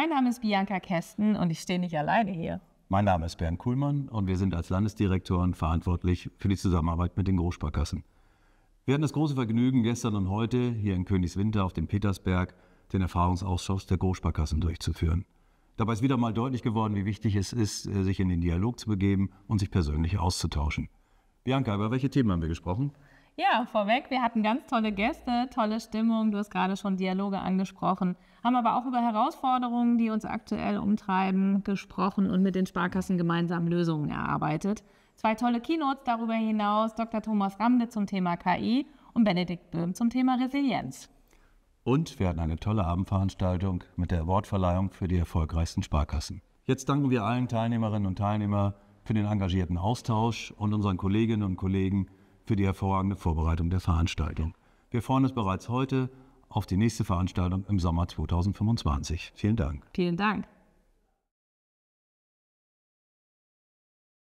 Mein Name ist Bianca Kästen und ich stehe nicht alleine hier. Mein Name ist Bernd Kuhlmann und wir sind als Landesdirektoren verantwortlich für die Zusammenarbeit mit den Großsparkassen. Wir hatten das große Vergnügen, gestern und heute hier in Königswinter auf dem Petersberg den Erfahrungsausschuss der Großsparkassen durchzuführen. Dabei ist wieder mal deutlich geworden, wie wichtig es ist, äh, sich in den Dialog zu begeben und sich persönlich auszutauschen. Bianca, über welche Themen haben wir gesprochen? Ja, vorweg, wir hatten ganz tolle Gäste, tolle Stimmung, du hast gerade schon Dialoge angesprochen, haben aber auch über Herausforderungen, die uns aktuell umtreiben, gesprochen und mit den Sparkassen gemeinsam Lösungen erarbeitet. Zwei tolle Keynotes darüber hinaus, Dr. Thomas Ramde zum Thema KI und Benedikt Böhm zum Thema Resilienz. Und wir hatten eine tolle Abendveranstaltung mit der Awardverleihung für die erfolgreichsten Sparkassen. Jetzt danken wir allen Teilnehmerinnen und Teilnehmern für den engagierten Austausch und unseren Kolleginnen und Kollegen für die hervorragende Vorbereitung der Veranstaltung. Wir freuen uns bereits heute auf die nächste Veranstaltung im Sommer 2025. Vielen Dank. Vielen Dank.